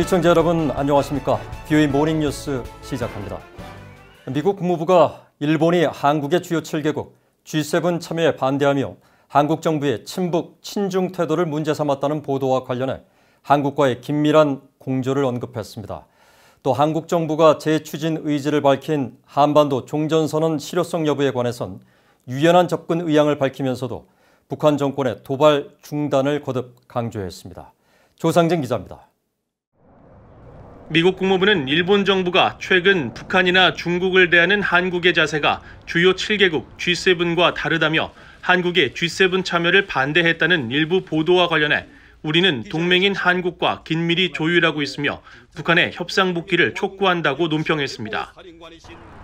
시청자 여러분 안녕하십니까? 비의 모닝 뉴스 시작합니다. 미국 국무부가 일본이 한국의 주요 7개국 G7 참여에 반대하며 한국 정부의 친북 친중 태도를 문제 삼았다는 보도와 관련해 한국과의 긴밀한 공조를 언급했습니다. 또 한국 정부가 재추진 의지를 밝힌 한반도 종전선언 실효성 여부에 관해선 유연한 접근 의향을 밝히면서도 북한 정권의 도발 중단을 거듭 강조했습니다. 조상진 기자입니다. 미국 국무부는 일본 정부가 최근 북한이나 중국을 대하는 한국의 자세가 주요 7개국 G7과 다르다며 한국의 G7 참여를 반대했다는 일부 보도와 관련해 우리는 동맹인 한국과 긴밀히 조율하고 있으며 북한의 협상 복귀를 촉구한다고 논평했습니다.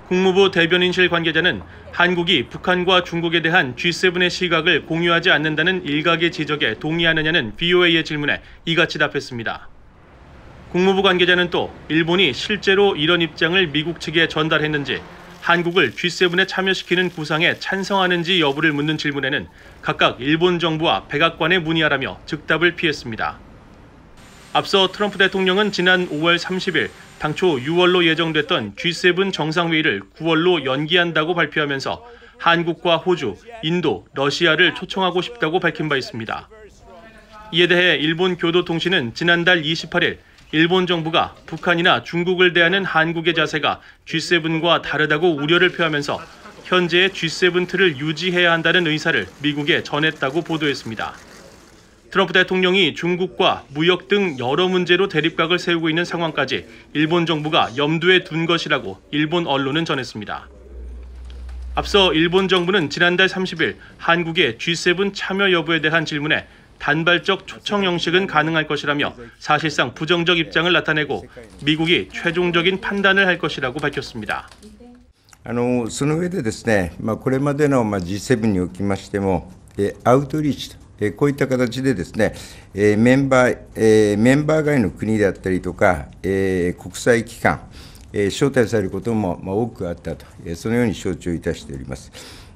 국무부 대변인실 관계자는 한국이 북한과 중국에 대한 G7의 시각을 공유하지 않는다는 일각의 지적에 동의하느냐는 BOA의 질문에 이같이 답했습니다. 국무부 관계자는 또 일본이 실제로 이런 입장을 미국 측에 전달했는지 한국을 G7에 참여시키는 구상에 찬성하는지 여부를 묻는 질문에는 각각 일본 정부와 백악관에 문의하라며 즉답을 피했습니다. 앞서 트럼프 대통령은 지난 5월 30일 당초 6월로 예정됐던 G7 정상회의를 9월로 연기한다고 발표하면서 한국과 호주, 인도, 러시아를 초청하고 싶다고 밝힌 바 있습니다. 이에 대해 일본 교도통신은 지난달 28일 일본 정부가 북한이나 중국을 대하는 한국의 자세가 G7과 다르다고 우려를 표하면서 현재의 G7 틀을 유지해야 한다는 의사를 미국에 전했다고 보도했습니다. 트럼프 대통령이 중국과 무역 등 여러 문제로 대립각을 세우고 있는 상황까지 일본 정부가 염두에 둔 것이라고 일본 언론은 전했습니다. 앞서 일본 정부는 지난달 30일 한국의 G7 참여 여부에 대한 질문에 단발적 초청 형식은 가능할 것이라며 사실상 부정적 입장을 나타내고 미국이 최종적인 판단을 할 것이라고 밝혔습니다. あのその上でですねまあこれまでのまあ g 7におきましてもアウトリーチえこういった形でですね、えメンバー、えメンバー外の国であったりとか、え国際機関、え招待されることも、ま多くあったと、えそのように承知をいたしております。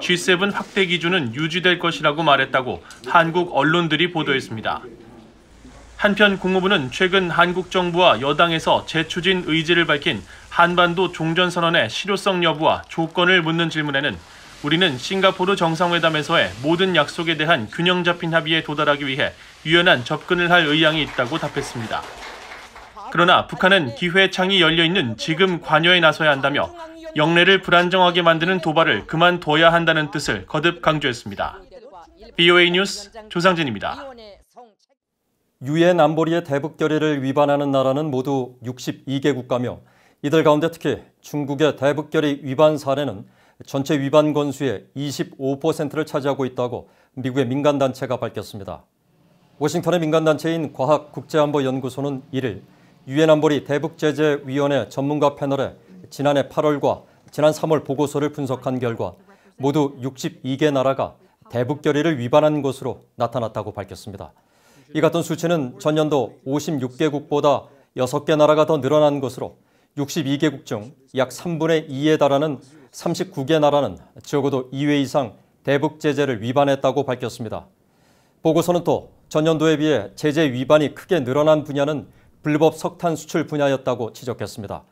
G7 확대 기준은 유지될 것이라고 말했다고 한국 언론들이 보도했습니다. 한편 국무부는 최근 한국 정부와 여당에서 재추진 의지를 밝힌 한반도 종전선언의 실효성 여부와 조건을 묻는 질문에는 우리는 싱가포르 정상회담에서의 모든 약속에 대한 균형 잡힌 합의에 도달하기 위해 유연한 접근을 할 의향이 있다고 답했습니다. 그러나 북한은 기회 창이 열려 있는 지금 관여에 나서야 한다며 영례를 불안정하게 만드는 도발을 그만둬야 한다는 뜻을 거듭 강조했습니다. BOA 뉴스 조상진입니다. 유엔 안보리의 대북 결의를 위반하는 나라는 모두 62개 국가며 이들 가운데 특히 중국의 대북 결의 위반 사례는 전체 위반 건수의 25%를 차지하고 있다고 미국의 민간단체가 밝혔습니다. 워싱턴의 민간단체인 과학국제안보연구소는 1일 유엔 안보리 대북제재위원회 전문가 패널에 지난해 8월과 지난 3월 보고서를 분석한 결과 모두 62개 나라가 대북 결의를 위반한 것으로 나타났다고 밝혔습니다. 이 같은 수치는 전년도 56개국보다 6개 나라가 더 늘어난 것으로 62개국 중 약 3분의 2에 달하는 39개 나라는 적어도 2회 이상 대북 제재를 위반했다고 밝혔습니다. 보고서는 또 전년도에 비해 제재 위반이 크게 늘어난 분야는 불법 석탄 수출 분야였다고 지적했습니다.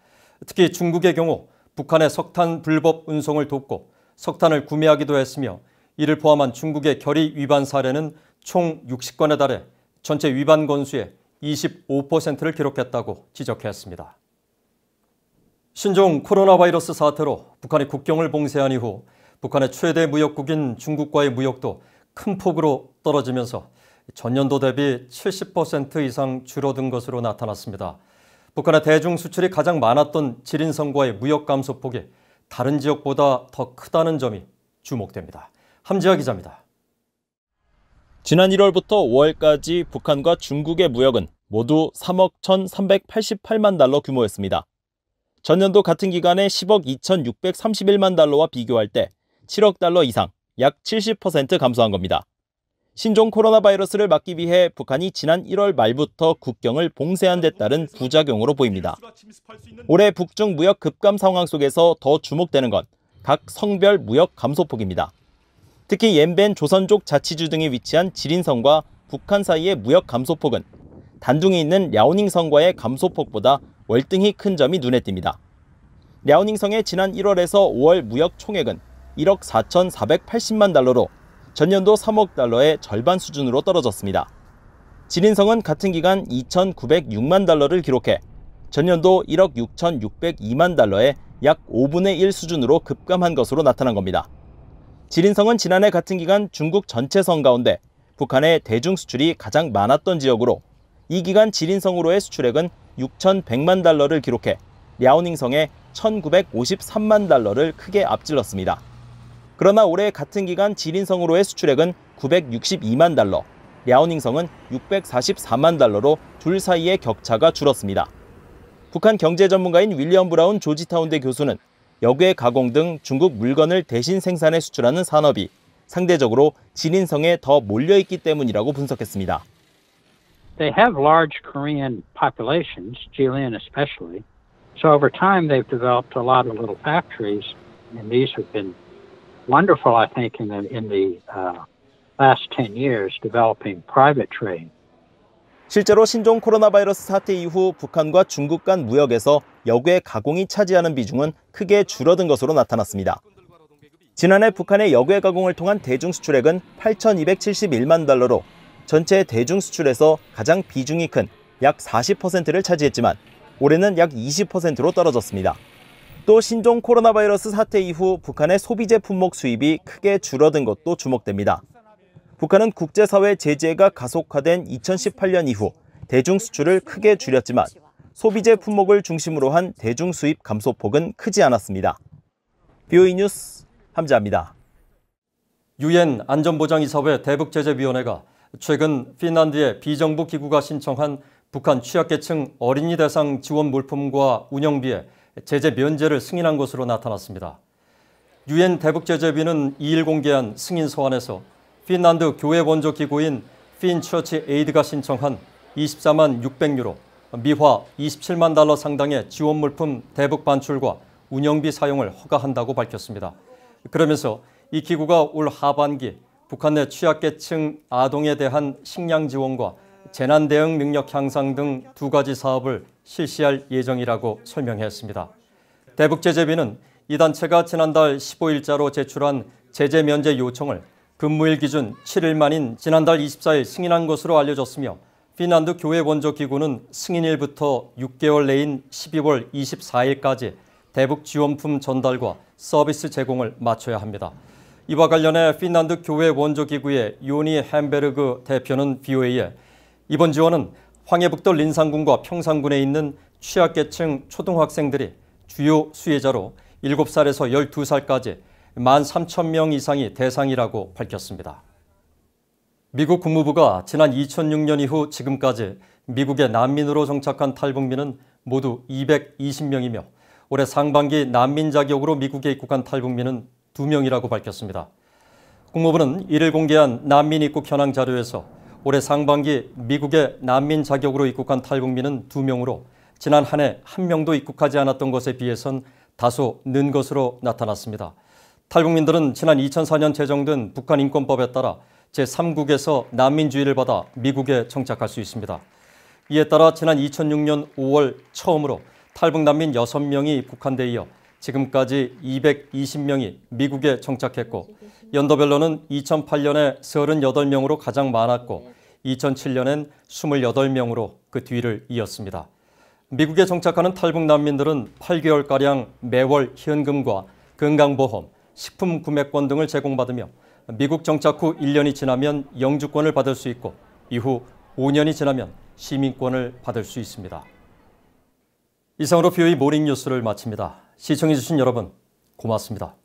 특히 중국의 경우 북한의 석탄 불법 운송을 돕고 석탄을 구매하기도 했으며 이를 포함한 중국의 결의 위반 사례는 총 60건에 달해 전체 위반 건수의 25%를 기록했다고 지적했습니다. 신종 코로나 바이러스 사태로 북한이 국경을 봉쇄한 이후 북한의 최대 무역국인 중국과의 무역도 큰 폭으로 떨어지면서 전년도 대비 70% 이상 줄어든 것으로 나타났습니다. 북한의 대중 수출이 가장 많았던 지린성과의 무역 감소폭이 다른 지역보다 더 크다는 점이 주목됩니다. 함지아 기자입니다. 지난 1월부터 5월까지 북한과 중국의 무역은 모두 3억 1,388만 달러 규모였습니다. 전년도 같은 기간에 10억 2,631만 달러와 비교할 때 7억 달러 이상, 약 70% 감소한 겁니다. 신종 코로나 바이러스를 막기 위해 북한이 지난 1월 말부터 국경을 봉쇄한 데 따른 부작용으로 보입니다. 올해 북중 무역 급감 상황 속에서 더 주목되는 건 각 성별 무역 감소폭입니다. 특히 옌벤 조선족 자치주 등이 위치한 지린성과 북한 사이의 무역 감소폭은 단둥에 있는 랴오닝성과의 감소폭보다 월등히 큰 점이 눈에 띕니다. 랴오닝성의 지난 1월에서 5월 무역 총액은 1억 4,480만 달러로 전년도 3억 달러의 절반 수준으로 떨어졌습니다. 진인성은 같은 기간 2,906만 달러를 기록해 전년도 1억 6,602만 달러의 약 5분의 1 수준으로 급감한 것으로 나타난 겁니다. 지린성은 지난해 같은 기간 중국 전체 성 가운데 북한의 대중 수출이 가장 많았던 지역으로 이 기간 지린성으로의 수출액은 6,100만 달러를 기록해 랴오닝성의 1,953만 달러를 크게 앞질렀습니다. 그러나 올해 같은 기간 지린성으로의 수출액은 962만 달러, 랴오닝성은 644만 달러로 둘 사이의 격차가 줄었습니다. 북한 경제 전문가인 윌리엄 브라운 조지타운대 교수는 역외 가공 등 중국 물건을 대신 생산해 수출하는 산업이 상대적으로 지린성에더 몰려 있기 때문이라고 분석했습니다. They have large Korean populations, Jilin especially. So over time they've developed a lot of little factories and these have been wonderful, I think, in the, in the uh, last 10 years developing private trade. 실제로 신종 코로나 바이러스 사태 이후 북한과 중국 간 무역에서 여구의 가공이 차지하는 비중은 크게 줄어든 것으로 나타났습니다. 지난해 북한의 여구의 가공을 통한 대중 수출액은 8,271만 달러로 전체 대중 수출에서 가장 비중이 큰 약 40%를 차지했지만 올해는 약 20%로 떨어졌습니다. 또 신종 코로나 바이러스 사태 이후 북한의 소비재 품목 수입이 크게 줄어든 것도 주목됩니다. 북한은 국제사회 제재가 가속화된 2018년 이후 대중 수출을 크게 줄였지만 소비재 품목을 중심으로 한 대중 수입 감소폭은 크지 않았습니다. BOE 뉴스 함자입니다. 유엔 안전보장이사회 대북제재위원회가 최근 핀란드의 비정부 기구가 신청한 북한 취약계층 어린이 대상 지원 물품과 운영비에 제재 면제를 승인한 것으로 나타났습니다. 유엔 대북제재비는 2일 공개한 승인 서한에서 핀란드 교회 원조 기구인 핀처치 에이드가 신청한 24만 600유로, 미화 27만 달러 상당의 지원 물품 대북 반출과 운영비 사용을 허가한다고 밝혔습니다. 그러면서 이 기구가 올 하반기 북한 내 취약계층 아동에 대한 식량 지원과 재난 대응 능력 향상 등 두 가지 사업을 실시할 예정이라고 설명했습니다. 대북제재비는 이 단체가 지난달 15일자로 제출한 제재 면제 요청을 근무일 기준 7일 만인 지난달 24일 승인한 것으로 알려졌으며 핀란드 교회 원조 기구는 승인일부터 6개월 내인 12월 24일까지 대북 지원품 전달과 서비스 제공을 마쳐야 합니다. 이와 관련해 핀란드 교회 원조 기구의 요니 햄베르그 대표는 BOA에 이번 지원은 황해북도 린산군과 평상군에 있는 취약계층 초등학생들이 주요 수혜자로 7살에서 12살까지 1만 3천 명 이상이 대상이라고 밝혔습니다. 미국 국무부가 지난 2006년 이후 지금까지 미국의 난민으로 정착한 탈북민은 모두 220명이며 올해 상반기 난민 자격으로 미국에 입국한 탈북민은 2명이라고 밝혔습니다. 국무부는 이를 공개한 난민 입국 현황 자료에서 올해 상반기 미국의 난민 자격으로 입국한 탈북민은 2명으로 지난 한 해 1명도 입국하지 않았던 것에 비해선 다소 는 것으로 나타났습니다. 탈북민들은 지난 2004년 제정된 북한 인권법에 따라 제3국에서 난민주의를 받아 미국에 정착할 수 있습니다. 이에 따라 지난 2006년 5월 처음으로 탈북 난민 6명이 입국한 데 이어 지금까지 220명이 미국에 정착했고 연도별로는 2008년에 38명으로 가장 많았고 2007년엔 28명으로 그 뒤를 이었습니다. 미국에 정착하는 탈북 난민들은 8개월가량 매월 현금과 건강보험, 식품 구매권 등을 제공받으며 미국 정착 후 1년이 지나면 영주권을 받을 수 있고 이후 5년이 지나면 시민권을 받을 수 있습니다. 이상으로 비의 모닝 뉴스를 마칩니다. 시청해주신 여러분 고맙습니다.